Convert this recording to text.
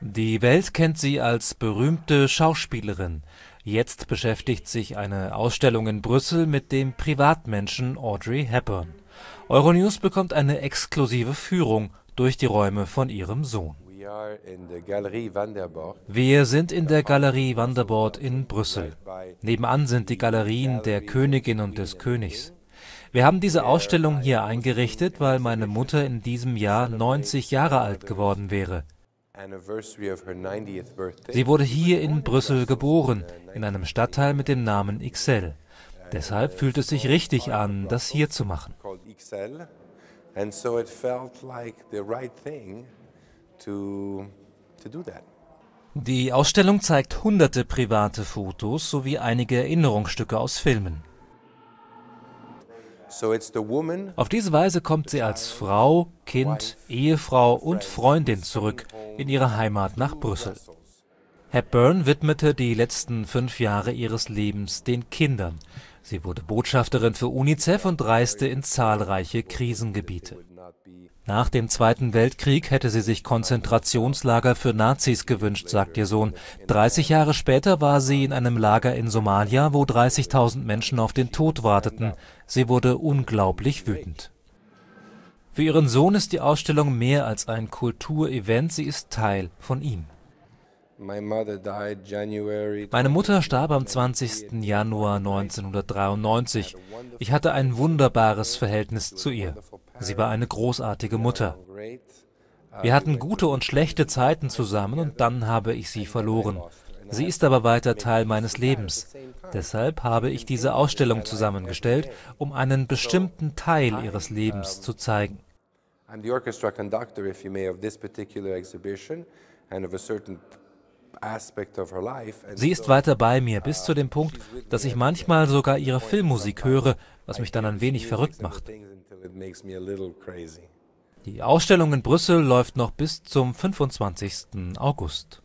Die Welt kennt sie als berühmte Schauspielerin. Jetzt beschäftigt sich eine Ausstellung in Brüssel mit dem Privatmenschen Audrey Hepburn. Euronews bekommt eine exklusive Führung durch die Räume von ihrem Sohn. Wir sind in der Galerie Vanderbord in Brüssel. Nebenan sind die Galerien der Königin und des Königs. Wir haben diese Ausstellung hier eingerichtet, weil meine Mutter in diesem Jahr 90 Jahre alt geworden wäre. Sie wurde hier in Brüssel geboren, in einem Stadtteil mit dem Namen XL. Deshalb fühlt es sich richtig an, das hier zu machen. Die Ausstellung zeigt hunderte private Fotos sowie einige Erinnerungsstücke aus Filmen. Auf diese Weise kommt sie als Frau, Kind, Ehefrau und Freundin zurück in ihre Heimat nach Brüssel. Hepburn widmete die letzten fünf Jahre ihres Lebens den Kindern. Sie wurde Botschafterin für UNICEF und reiste in zahlreiche Krisengebiete. Nach dem Zweiten Weltkrieg hätte sie sich Konzentrationslager für Nazis gewünscht, sagt ihr Sohn. 30 Jahre später war sie in einem Lager in Somalia, wo 30.000 Menschen auf den Tod warteten. Sie wurde unglaublich wütend. Für ihren Sohn ist die Ausstellung mehr als ein Kulturevent, sie ist Teil von ihm. Meine Mutter starb am 20. Januar 1993. Ich hatte ein wunderbares Verhältnis zu ihr. Sie war eine großartige Mutter. Wir hatten gute und schlechte Zeiten zusammen und dann habe ich sie verloren. Sie ist aber weiter Teil meines Lebens. Deshalb habe ich diese Ausstellung zusammengestellt, um einen bestimmten Teil ihres Lebens zu zeigen. I'm the orchestra conductor, if you may, of this particular exhibition and of a certain Sie ist weiter bei mir, bis zu dem uh, Punkt, dass ich manchmal sogar ihre Filmmusik höre, was mich dann ein wenig verrückt macht. Die Ausstellung in Brüssel läuft noch bis zum 25. August.